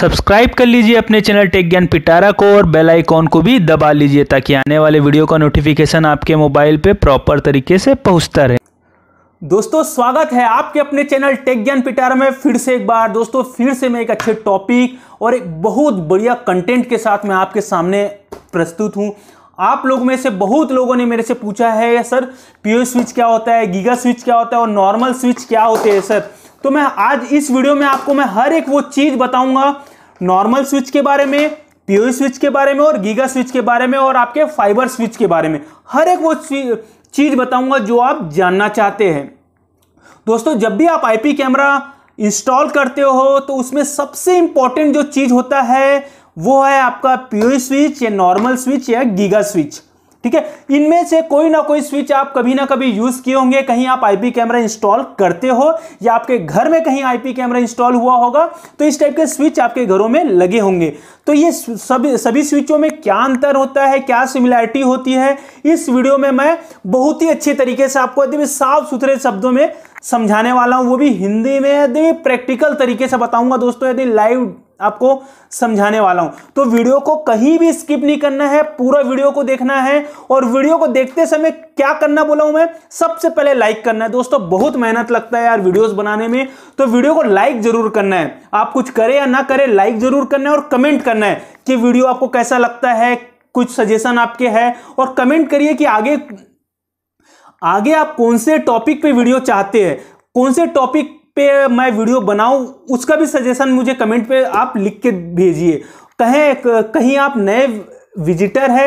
subscribe कर लीजिए अपने चैनल टेक ज्ञान पिटारा को और बेल आइकॉन को भी दबा लीजिए ताकि आने वाले वीडियो का नोटिफिकेशन आपके मोबाइल पे प्रॉपर तरीके से पहुंचता रहे दोस्तों स्वागत है आपके अपने चैनल टेक ज्ञान पिटारा में फिर से एक बार दोस्तों फिर से मैं एक अच्छे टॉपिक और एक बहुत बढ़िया कंटेंट के साथ मैं आपके सामने प्रस्तुत हूँ आप लोग में से बहुत लोगों ने मेरे से पूछा है सर पीओ स्विच क्या होता है गीगा स्विच क्या होता है और नॉर्मल स्विच क्या होते हैं सर तो मैं आज इस वीडियो में आपको मैं हर एक वो चीज़ बताऊंगा नॉर्मल स्विच के बारे में पीओ स्विच के बारे में और गीगा स्विच के बारे में और आपके फाइबर स्विच के बारे में हर एक वो चीज़ बताऊंगा जो आप जानना चाहते हैं दोस्तों जब भी आप आईपी कैमरा इंस्टॉल करते हो तो उसमें सबसे इंपॉर्टेंट जो चीज़ होता है वो है आपका पीओ स्विच या नॉर्मल स्विच या गीगा स्विच ठीक है इनमें से कोई ना कोई स्विच आप कभी ना कभी यूज किए होंगे कहीं आप आईपी कैमरा इंस्टॉल करते हो या आपके घर में कहीं आईपी कैमरा इंस्टॉल हुआ होगा तो इस टाइप के स्विच आपके घरों में लगे होंगे तो ये सभी सभी स्विचों में क्या अंतर होता है क्या सिमिलैरिटी होती है इस वीडियो में मैं बहुत ही अच्छे तरीके से आपको एकदम साफ सुथरे शब्दों में समझाने वाला हूँ वो भी हिंदी में यदि प्रैक्टिकल तरीके से बताऊंगा दोस्तों यदि लाइव आपको समझाने वाला हूं तो वीडियो को कहीं भी स्किप नहीं करना है पूरा वीडियो को देखना है और वीडियो को देखते समय क्या करना बोला हूं मैं सबसे पहले लाइक करना है दोस्तों बहुत मेहनत लगता है यार वीडियोस बनाने में तो वीडियो को लाइक जरूर करना है आप कुछ करें या ना करें लाइक जरूर करना है और कमेंट करना है कि वीडियो आपको कैसा लगता है कुछ सजेशन आपके है और कमेंट करिए कि आगे आगे आप कौन से टॉपिक पे वीडियो चाहते हैं कौन से टॉपिक पे मैं वीडियो बनाऊं उसका भी सजेशन मुझे कमेंट पे आप लिख के भेजिए कहें कहीं आप नए विजिटर है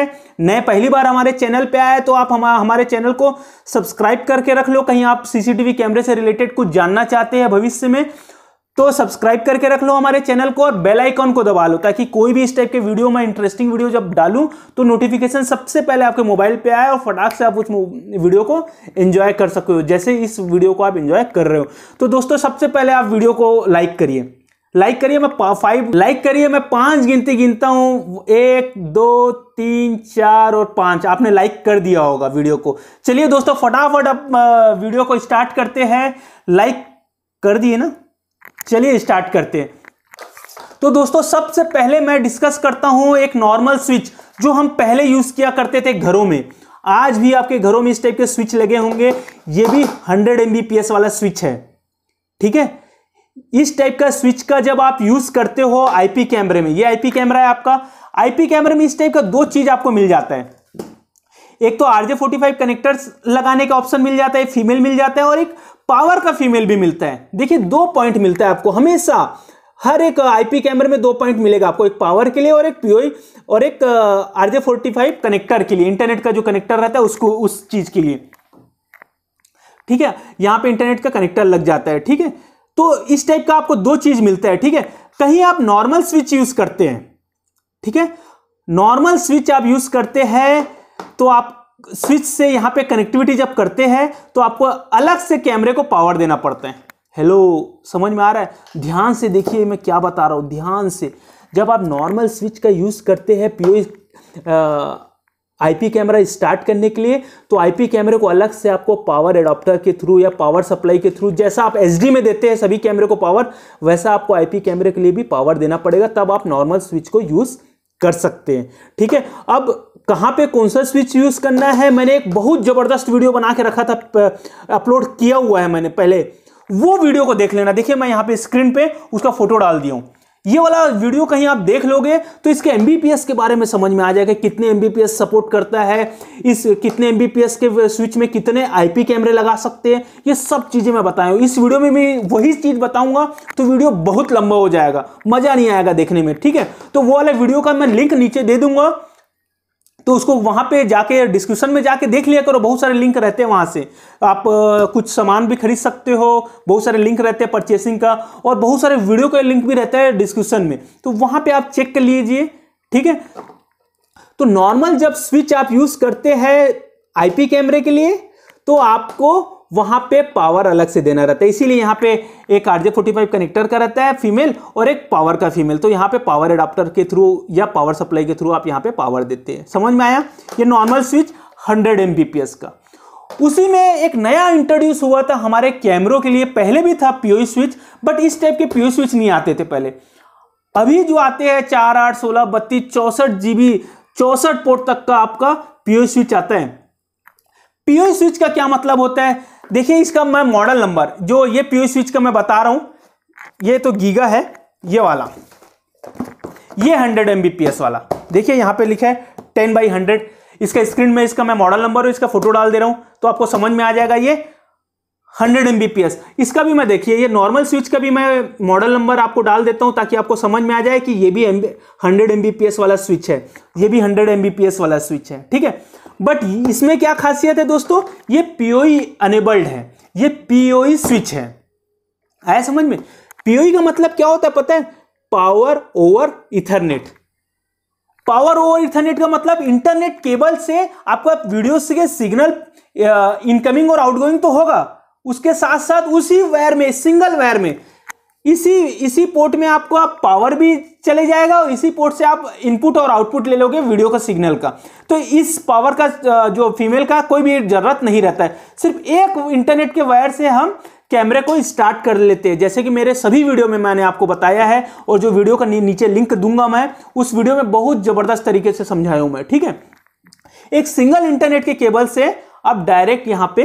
नए पहली बार हमारे चैनल पे आए तो आप हम, हमारे चैनल को सब्सक्राइब करके रख लो कहीं आप सीसीटीवी कैमरे से रिलेटेड कुछ जानना चाहते हैं भविष्य में तो सब्सक्राइब करके रख लो हमारे चैनल को और बेल आइकॉन को दबा लो ताकि कोई भी इस टाइप के वीडियो में इंटरेस्टिंग वीडियो जब डालूं तो नोटिफिकेशन सबसे पहले आपके मोबाइल पे आए और फटाक से आप उस वीडियो को एंजॉय कर सको जैसे इस वीडियो को आप एंजॉय कर रहे हो तो दोस्तों सबसे पहले आप वीडियो को लाइक करिए लाइक करिए मैं फाइव लाइक करिए मैं पांच गिनती गिनता हूं एक दो तीन चार और पांच आपने लाइक कर दिया होगा वीडियो को चलिए दोस्तों फटाफट अब वीडियो को स्टार्ट करते हैं लाइक कर दिए ना चलिए स्टार्ट करते हैं तो दोस्तों सबसे पहले मैं डिस्कस करता हूं एक नॉर्मल स्विच जो हम पहले यूज किया करते थे घरों में आज भी आपके घरों में इस टाइप के स्विच लगे होंगे ये भी 100 एमबीपीएस वाला स्विच है ठीक है इस टाइप का स्विच का जब आप यूज करते हो आईपी कैमरे में ये आईपी कैमरा है आपका आईपी कैमरे में इस टाइप का दो चीज आपको मिल जाता है एक तो आरजे फोर्टी फाइव कनेक्टर्स लगाने का ऑप्शन मिल जाता है फीमेल मिल जाता है और एक पावर का फीमेल भी मिलता है देखिए दो पॉइंट मिलता है आपको हमेशा हर एक आईपी कैमरे में दो पॉइंट मिलेगा आपको एक पावर के लिए और एक पीओई और एक आरजे फोर्टी फाइव कनेक्टर के लिए इंटरनेट का जो कनेक्टर रहता है उसको उस चीज के लिए ठीक है यहां पे इंटरनेट का कनेक्टर लग जाता है ठीक है तो इस टाइप का आपको दो चीज मिलता है ठीक है कहीं आप नॉर्मल स्विच यूज करते हैं ठीक है नॉर्मल स्विच आप यूज करते हैं तो आप स्विच से यहाँ पे कनेक्टिविटी जब करते हैं तो आपको अलग से कैमरे को पावर देना पड़ता है हेलो समझ में आ रहा है ध्यान से देखिए मैं क्या बता रहा हूँ ध्यान से जब आप नॉर्मल स्विच का यूज़ करते हैं पी आईपी कैमरा स्टार्ट करने के लिए तो आईपी कैमरे को अलग से आपको पावर एडाप्टर के थ्रू या पावर सप्लाई के थ्रू जैसा आप एसडी में देते हैं सभी कैमरे को पावर वैसा आपको आईपी कैमरे के लिए भी पावर देना पड़ेगा तब आप नॉर्मल स्विच को यूज़ कर सकते हैं ठीक है अब कहाँ पे कौन सा स्विच यूज़ करना है मैंने एक बहुत ज़बरदस्त वीडियो बना के रखा था अपलोड किया हुआ है मैंने पहले वो वीडियो को देख लेना देखिए मैं यहाँ पे स्क्रीन पे उसका फोटो डाल दिया हूँ ये वाला वीडियो कहीं आप देख लोगे तो इसके एम के बारे में समझ में आ जाएगा कितने एम सपोर्ट करता है इस कितने एम के स्विच में कितने आईपी कैमरे लगा सकते हैं ये सब चीज़ें मैं बताया इस वीडियो में मैं वही चीज़ बताऊंगा तो वीडियो बहुत लंबा हो जाएगा मज़ा नहीं आएगा देखने में ठीक है तो वो वाला वीडियो का मैं लिंक नीचे दे दूंगा तो उसको वहाँ पे जाके डिस्क्रिप्शन में जाके देख लिया करो बहुत सारे लिंक रहते हैं वहाँ से आप कुछ सामान भी खरीद सकते हो बहुत सारे लिंक रहते हैं परचेसिंग का और बहुत सारे वीडियो के लिंक भी रहता है डिस्क्रिप्शन में तो वहाँ पे आप चेक कर लीजिए ठीक है तो नॉर्मल जब स्विच आप यूज़ करते हैं आईपी कैमरे के लिए तो आपको वहां पे पावर अलग से देना रहता है इसीलिए यहाँ पे एक R J forty five connector का रहता है फीमेल और एक पावर का फीमेल तो यहाँ पे पावर एडाप्टर के थ्रू या पावर सप्लाई के थ्रू आप यहाँ पे पावर देते हैं समझ में आया ये नॉर्मल स्विच हंड्रेड एम का उसी में एक नया इंट्रोड्यूस हुआ था हमारे कैमरों के लिए पहले भी था पीओ स्विच बट इस टाइप के पीओ स्विच e नहीं आते थे पहले अभी जो आते हैं चार आठ सोलह बत्तीस चौसठ जीबी चौसठ पोर्ट तक का आपका पीओई स्विच e आता है पीओ स्विच e का क्या मतलब होता है देखिए इसका मैं मॉडल नंबर जो ये पी स्विच का मैं बता रहा हूं ये तो गीगा है ये वाला ये 100 एमबीपीएस वाला देखिए यहां पे लिखा है 10 बाई 100 इसका स्क्रीन में इसका मैं मॉडल नंबर और इसका फोटो डाल दे रहा हूं तो आपको समझ में आ जाएगा ये 100 एमबीपीएस इसका भी मैं देखिए ये नॉर्मल स्विच का भी मैं मॉडल नंबर आपको डाल देता हूं ताकि आपको समझ में आ जाए कि ये भी हंड्रेड एमबीपीएस वाला स्विच है ये भी हंड्रेड एमबीपीएस वाला स्विच है ठीक है बट इसमें क्या खासियत है दोस्तों ये पीओई अनेबल्ड e है ये पीओई स्विच e है आया समझ में पीओई e का मतलब क्या होता है पता है power over Ethernet power over Ethernet का मतलब इंटरनेट केबल से आपका वीडियो के सिग्नल इनकमिंग uh, और आउटगोइंग तो होगा उसके साथ साथ उसी वायर में सिंगल वायर में इसी इसी पोर्ट में आपको आप पावर भी चले जाएगा और इसी पोर्ट से आप इनपुट और आउटपुट ले लोगे वीडियो का सिग्नल का तो इस पावर का जो फीमेल का कोई भी ज़रूरत नहीं रहता है सिर्फ एक इंटरनेट के वायर से हम कैमरे को स्टार्ट कर लेते हैं जैसे कि मेरे सभी वीडियो में मैंने आपको बताया है और जो वीडियो का नीचे लिंक दूंगा मैं उस वीडियो में बहुत ज़बरदस्त तरीके से समझाया हूं मैं ठीक है एक सिंगल इंटरनेट के केबल से आप डायरेक्ट यहाँ पे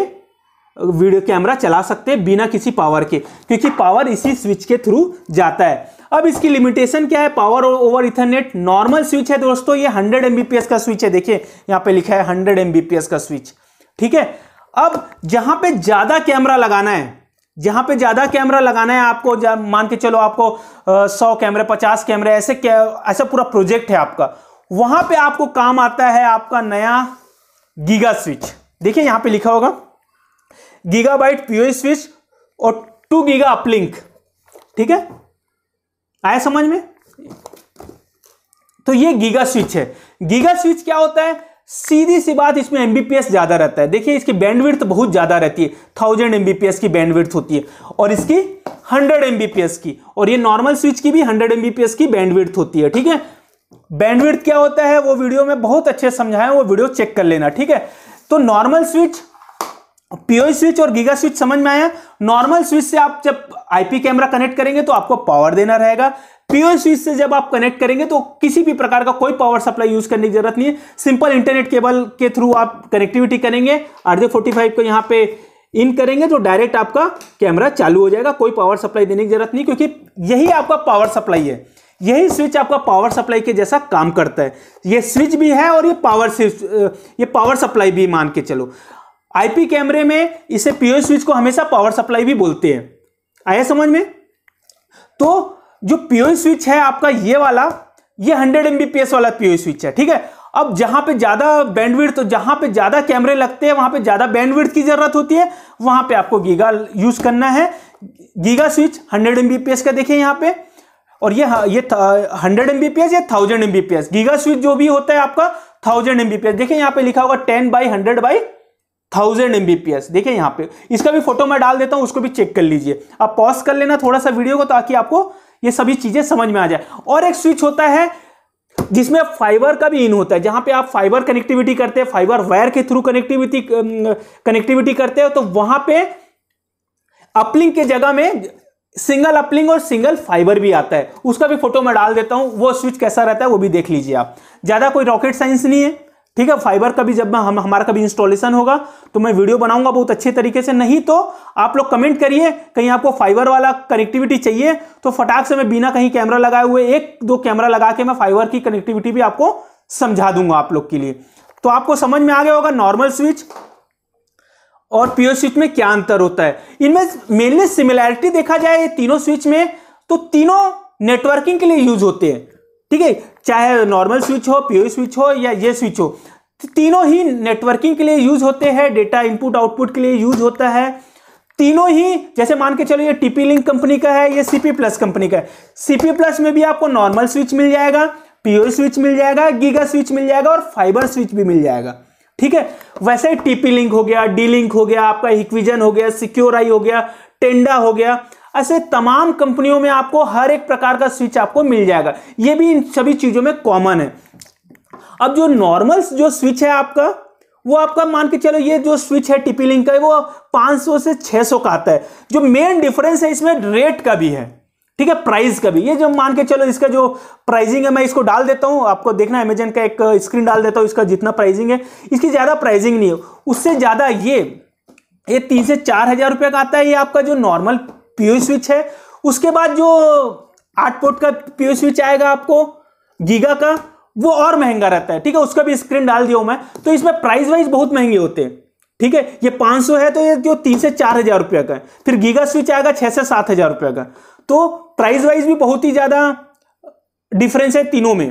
वीडियो कैमरा चला सकते हैं बिना किसी पावर के क्योंकि पावर इसी स्विच के थ्रू जाता है अब इसकी लिमिटेशन क्या है power over Ethernet normal switch है दोस्तों ये 100 एमबीपीएस का स्विच है देखिए यहाँ पे लिखा है 100 एमबीपीएस का स्विच ठीक है अब जहां पे ज्यादा कैमरा लगाना है जहां पे ज्यादा कैमरा लगाना है आपको मान के चलो आपको सौ कैमरे पचास कैमरे ऐसे ऐसा पूरा प्रोजेक्ट है आपका वहां पर आपको काम आता है आपका नया गीगा स्विच देखिए यहां पे लिखा होगा गीगाबाइट पीओ स्विच और टू गीगा अपलिंक ठीक है आया समझ में तो ये गीगा स्विच है गीगा स्विच क्या होता है सीधी सी बात इसमें एमबीपीएस ज़्यादा रहता है देखिए इसकी बैंडविड्थ तो बहुत ज़्यादा रहती है थाउजेंड एमबीपीएस की बैंडविड्थ होती है और इसकी हंड्रेड एमबीपीएस की और ये नॉर्मल स्विच की भी हंड्रेड एमबीपीएस की बैंडविड्थ होती है ठीक है बैंडविड्थ क्या होता है वो वीडियो में बहुत अच्छे समझाया वो वीडियो चेक कर लेना ठीक है तो नॉर्मल स्विच पीओई स्विच और गीगा स्विच समझ में आया नॉर्मल स्विच से आप जब आईपी कैमरा कनेक्ट करेंगे तो आपको पावर देना रहेगा पीओई स्विच से जब आप कनेक्ट करेंगे तो किसी भी प्रकार का कोई पावर सप्लाई यूज करने की जरूरत नहीं है सिंपल इंटरनेट केबल के थ्रू आप कनेक्टिविटी करेंगे आरजे फोर्टी फाइव को यहाँ पे इन करेंगे तो डायरेक्ट आपका कैमरा चालू हो जाएगा कोई पावर सप्लाई देने की जरूरत नहीं क्योंकि यही आपका पावर सप्लाई है यही स्विच आपका पावर सप्लाई के जैसा काम करता है ये स्विच भी है और ये पावर स्विच ये पावर सप्लाई भी मान के चलो आईपी कैमरे में इसे पीओ स्विच को हमेशा पावर सप्लाई भी बोलते हैं आया समझ में तो जो पीओ स्विच है आपका ये वाला ये 100 एमबीपीएस वाला पीओ स्विच है ठीक है अब जहां पे ज्यादा बैंडविड तो जहां पे ज्यादा कैमरे लगते हैं वहां पे ज्यादा बैंडविड की जरूरत होती है वहां पे आपको गीगा यूज करना है गीगा स्विच 100 एमबीपीएस का देखिए यहां पे और ये ये हंड्रेड एमबीपीएस या थाउजेंड एमबीपीएस गीगा स्विच जो भी होता है आपका थाउजेंड एमबीपीएस देखिए यहां पे लिखा होगा ten by hundred by thousand M देखिए यहाँ पे इसका भी फोटो मैं डाल देता हूँ उसको भी चेक कर लीजिए आप पॉज कर लेना थोड़ा सा वीडियो को ताकि आपको ये सभी चीज़ें समझ में आ जाए और एक स्विच होता है जिसमें फाइबर का भी इन होता है जहां पे आप फाइबर कनेक्टिविटी करते हैं फाइबर वायर के थ्रू कनेक्टिविटी कनेक्टिविटी करते हो तो वहां पे अपलिंग के जगह में सिंगल अपलिंग और सिंगल फाइबर भी आता है उसका भी फोटो मैं डाल देता हूं वो स्विच कैसा रहता है वो भी देख लीजिए आप ज्यादा कोई रॉकेट साइंस नहीं है ठीक है फाइबर का भी जब हम हमारा कभी इंस्टॉलेशन होगा तो मैं वीडियो बनाऊंगा बहुत अच्छे तरीके से नहीं तो आप लोग कमेंट करिए कहीं आपको फाइबर वाला कनेक्टिविटी चाहिए तो फटाक से मैं बिना कहीं कैमरा लगाए हुए एक दो कैमरा लगा के मैं फाइबर की कनेक्टिविटी भी आपको समझा दूंगा आप लोग के लिए तो आपको समझ में आ गया होगा नॉर्मल स्विच और पीओ स्विच में क्या अंतर होता है इनमें मेनली सिमिलैरिटी देखा जाए तीनों स्विच में तो तीनों नेटवर्किंग के लिए यूज होते हैं ठीक है चाहे नॉर्मल स्विच हो पीओ स्विच हो या ये स्विच हो तीनों ही नेटवर्किंग के लिए यूज होते हैं डेटा इनपुट आउटपुट के लिए यूज होता है तीनों ही जैसे मान के चलो ये टीपी लिंक कंपनी का है ये सीपी प्लस कंपनी का है सीपी प्लस में भी आपको नॉर्मल स्विच मिल जाएगा पीओ स्विच मिल जाएगा गीगा स्विच मिल जाएगा और फाइबर स्विच भी मिल जाएगा ठीक है वैसे ही टीपी लिंक हो गया डी लिंक हो गया आपका इक्विजन हो गया सिक्योर आई हो गया टेंडा हो गया ऐसे तमाम कंपनियों में आपको हर एक प्रकार का स्विच आपको मिल जाएगा ये भी इन सभी चीज़ों में कॉमन है अब जो नॉर्मल जो स्विच है आपका वो आपका मान के चलो ये जो स्विच है टीपी लिंक का वो 500 से 600 का आता है जो मेन डिफरेंस है इसमें रेट का भी है ठीक है प्राइस का भी ये जो मान के चलो इसका जो प्राइसिंग है मैं इसको डाल देता हूँ आपको देखना अमेजन का एक स्क्रीन डाल देता हूँ इसका जितना प्राइसिंग है इसकी ज़्यादा प्राइसिंग नहीं है उससे ज़्यादा ये ये तीन से चार हज़ार रुपये का आता है ये आपका जो नॉर्मल पीओ स्विच है उसके बाद जो आठ पोर्ट का पीओ स्विच आएगा आपको गीगा का वो और महंगा रहता है ठीक है उसका भी स्क्रीन डाल दिया हूं मैं तो इसमें प्राइस वाइज बहुत महंगे होते हैं ठीक है ये 500 है तो ये जो तीन से चार हजार रुपये का है फिर गीगा स्विच आएगा छह से सात हजार रुपया का तो प्राइस वाइज भी बहुत ही ज्यादा डिफरेंस है तीनों में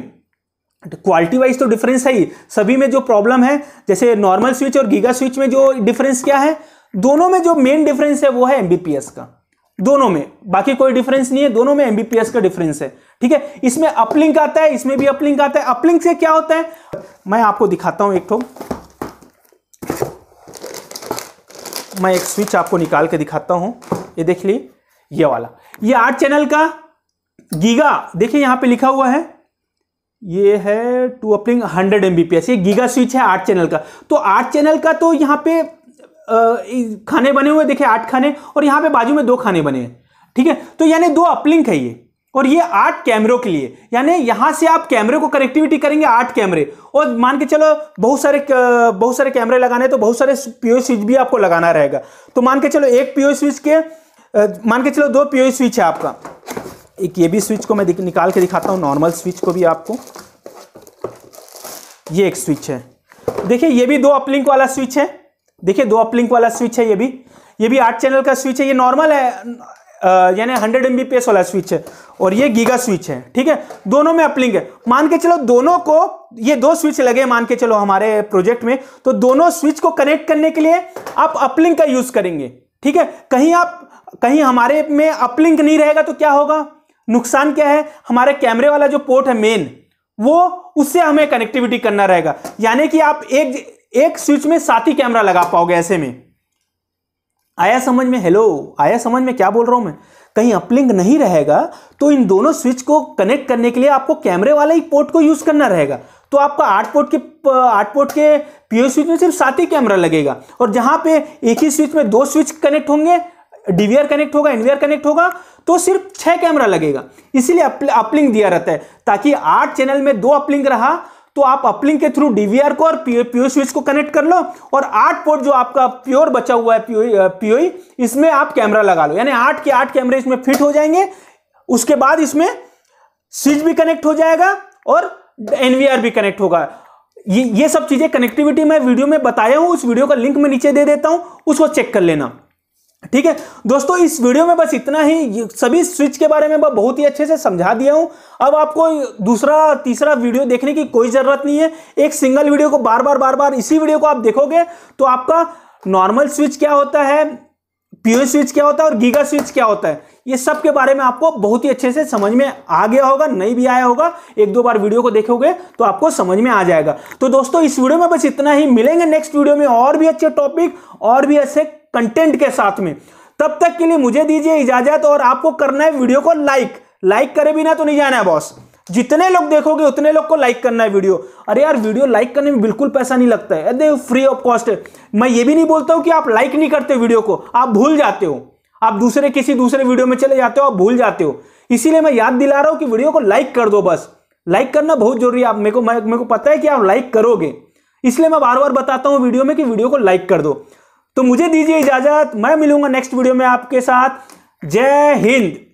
क्वालिटी वाइज तो डिफरेंस है ही सभी में जो प्रॉब्लम है जैसे नॉर्मल स्विच और गीगा स्विच में जो डिफरेंस क्या है दोनों में जो मेन डिफरेंस है वो है एमबीपीएस का दोनों में बाकी कोई डिफरेंस नहीं है दोनों में एमबीपीएस का डिफरेंस है ठीक है इसमें अपलिंक आता है इसमें भी अपलिंक आता है अपलिंक से क्या होता है मैं आपको दिखाता हूं एक ठो मैं एक स्विच आपको निकाल के दिखाता हूं ये देख ली ये वाला ये आठ चैनल का गीगा देखिए यहां पे लिखा हुआ है ये है टू अपलिंग हंड्रेड एमबीपीएस ये गीगा स्विच है आठ चैनल का तो आठ चैनल का तो यहां पे खाने बने हुए देखे आठ खाने और यहाँ पे बाजू में दो खाने बने हैं ठीक है तो यानी दो अपलिंक है ये और ये आठ कैमरों के लिए यानी यहाँ से आप कैमरे को कनेक्टिविटी करेंगे आठ कैमरे और मान के चलो बहुत सारे बहुत सारे कैमरे लगाने तो बहुत सारे पीओ e स्विच भी आपको लगाना रहेगा तो मान के चलो एक पीओ e स्विच के मान के चलो दो पीओ e स्विच है आपका एक ये भी स्विच को मैं निकाल के दिखाता हूँ नॉर्मल स्विच को भी आपको ये एक स्विच है देखिए ये भी दो अपलिंक वाला स्विच है देखिए दो अपलिंक वाला स्विच है ये भी ये भी आठ चैनल का स्विच है ये नॉर्मल है यानी हंड्रेड एम वाला स्विच है और ये गीगा स्विच है ठीक है दोनों में अपलिंक है मान के चलो दोनों को ये दो स्विच लगे मान के चलो हमारे प्रोजेक्ट में तो दोनों स्विच को कनेक्ट करने के लिए आप अपलिंक का यूज करेंगे ठीक है कहीं आप कहीं हमारे में अपलिंक नहीं रहेगा तो क्या होगा नुकसान क्या है हमारे कैमरे वाला जो पोर्ट है मेन वो उससे हमें कनेक्टिविटी करना रहेगा यानी कि आप एक एक स्विच में साथ ही कैमरा लगा पाओगे ऐसे में आया समझ में हेलो आया समझ में क्या बोल रहा हूं मैं कहीं अपलिंक नहीं रहेगा तो इन दोनों स्विच को कनेक्ट करने के लिए आपको कैमरे वाले ही पोर्ट को यूज करना रहेगा तो आपका आठ पोर्ट के आठ पोर्ट के पीओ स्विच में सिर्फ सात ही कैमरा लगेगा और जहां पे एक ही स्विच में दो स्विच कनेक्ट होंगे डीवीआर कनेक्ट होगा एनवीआर कनेक्ट होगा तो सिर्फ छह कैमरा लगेगा इसीलिए अपलिंक दिया रहता है ताकि आठ चैनल में दो अपलिंक रहा तो आप अपलिंक के थ्रू डीवीआर को और पीओ स्विच को कनेक्ट कर लो और आठ पोर्ट जो आपका प्योर बचा हुआ है पीओ पीओई e, इसमें आप कैमरा लगा लो यानी आठ के आठ कैमरे इसमें फिट हो जाएंगे उसके बाद इसमें स्विच भी कनेक्ट हो जाएगा और एनवीआर भी कनेक्ट होगा ये ये सब चीज़ें कनेक्टिविटी मैं वीडियो में बताया हूं उस वीडियो का लिंक मैं नीचे दे देता हूँ उसको चेक कर लेना ठीक है दोस्तों इस वीडियो में बस इतना ही सभी स्विच के बारे में मैं बहुत ही अच्छे से समझा दिया हूं अब आपको दूसरा तीसरा वीडियो देखने की कोई ज़रूरत नहीं है एक सिंगल वीडियो को बार बार बार बार इसी वीडियो को आप देखोगे तो आपका नॉर्मल स्विच क्या होता है पीओ स्विच क्या होता है और गीगा स्विच क्या होता है ये सब के बारे में आपको बहुत ही अच्छे से समझ में आ गया होगा नहीं भी आया होगा एक दो बार वीडियो को देखोगे तो आपको समझ में आ जाएगा तो दोस्तों इस वीडियो में बस इतना ही मिलेंगे नेक्स्ट वीडियो में और भी अच्छे टॉपिक और भी अच्छे कंटेंट के साथ में तब तक के लिए मुझे दीजिए इजाजत और आपको करना है वीडियो को लाइक लाइक करे बिना तो नहीं जाना है बॉस जितने लोग देखोगे उतने लोग को लाइक करना है वीडियो अरे यार वीडियो लाइक करने में बिल्कुल पैसा नहीं लगता है अरे फ्री ऑफ कॉस्ट है मैं ये भी नहीं बोलता हूँ कि आप लाइक नहीं करते वीडियो को आप भूल जाते हो आप दूसरे किसी दूसरे वीडियो में चले जाते हो आप भूल जाते हो इसीलिए मैं याद दिला रहा हूँ कि वीडियो को लाइक कर दो बस लाइक करना बहुत जरूरी है आप मेरे को मेरे को पता है कि आप लाइक करोगे इसलिए मैं बार बार बताता हूँ वीडियो में कि वीडियो को लाइक कर दो तो मुझे दीजिए इजाजत मैं मिलूंगा नेक्स्ट वीडियो में आपके साथ जय हिंद